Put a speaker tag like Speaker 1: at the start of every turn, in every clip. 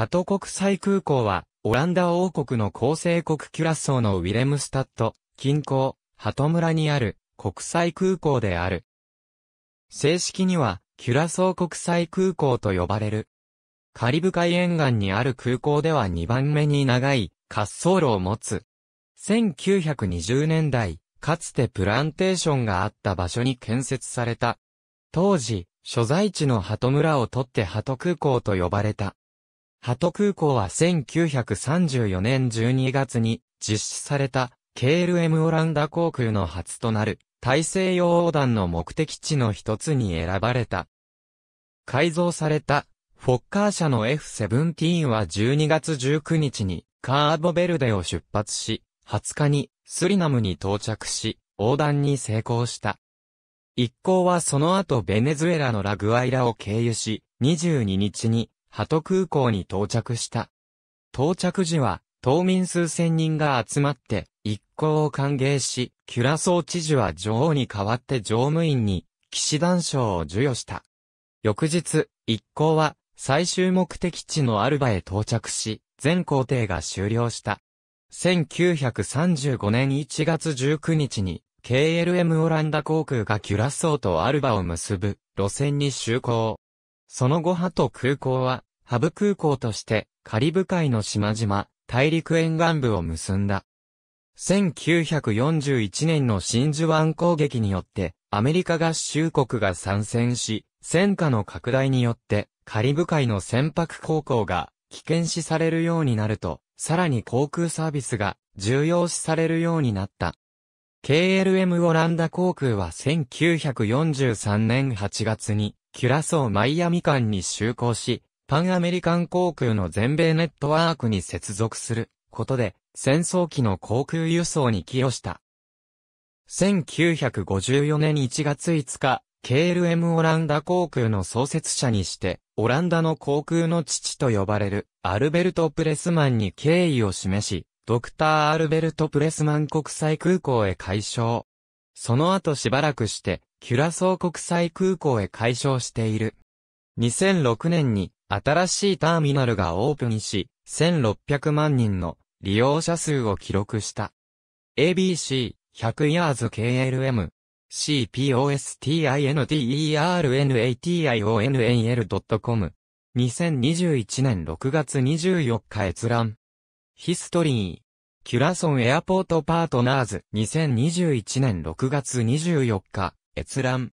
Speaker 1: ハト国際空港は、オランダ王国の構成国キュラソーのウィレムスタット、近郊、ハト村にある国際空港である。正式には、キュラソー国際空港と呼ばれる。カリブ海沿岸にある空港では2番目に長い滑走路を持つ。1920年代、かつてプランテーションがあった場所に建設された。当時、所在地の鳩村を取って鳩空港と呼ばれた。鳩空港は1934年12月に実施された KLM オランダ航空の初となる大西洋横断の目的地の一つに選ばれた。改造されたフォッカー社の F17 は12月19日にカーボベルデを出発し、20日にスリナムに到着し、横断に成功した。一行はその後ベネズエラのラグアイラを経由し、22日に鳩空港に到着した。到着時は、島民数千人が集まって、一行を歓迎し、キュラソー知事は女王に代わって乗務員に、騎士団賞を授与した。翌日、一行は、最終目的地のアルバへ到着し、全行程が終了した。1935年1月19日に、KLM オランダ航空がキュラソーとアルバを結ぶ路線に就航。その後ハト空港は、ハブ空港として、カリブ海の島々、大陸沿岸部を結んだ。1941年の真珠湾攻撃によって、アメリカ合衆国が参戦し、戦火の拡大によって、カリブ海の船舶航行が危険視されるようになると、さらに航空サービスが重要視されるようになった。KLM オランダ航空は1943年8月にキュラソー・マイアミ間に就航し、パンアメリカン航空の全米ネットワークに接続することで、戦争期の航空輸送に寄与した。1954年1月5日、KLM オランダ航空の創設者にして、オランダの航空の父と呼ばれるアルベルト・プレスマンに敬意を示し、ドクター・アルベルト・プレスマン国際空港へ改称。その後しばらくして、キュラソー国際空港へ解消している。2006年に新しいターミナルがオープンし、1600万人の利用者数を記録した。ABC、100 years KLM、cpostinternation.com、2021年6月24日閲覧。ヒストリー、キュラソンエアポートパートナーズ、2021年6月24日、閲覧。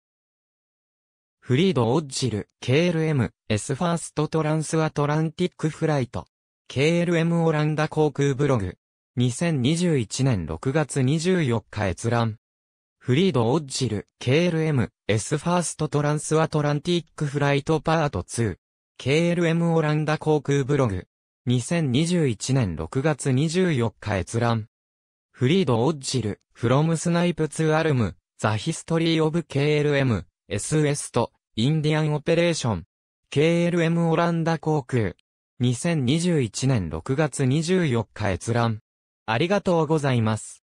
Speaker 1: フリード・オッジル、KLM、S ファーストトランスアトランティックフライト。KLM オランダ航空ブログ。2021年6月24日閲覧。フリード・オッジル、KLM、S ファーストトランスアトランティックフライトパート2。KLM オランダ航空ブログ。2021年6月24日閲覧。フリード・オッジル、フロムスナイプツアルム、i ヒストリー・オブ・ KLM、SS と、インディアン・オペレーション、KLM オランダ航空、2021年6月24日閲覧。ありがとうございます。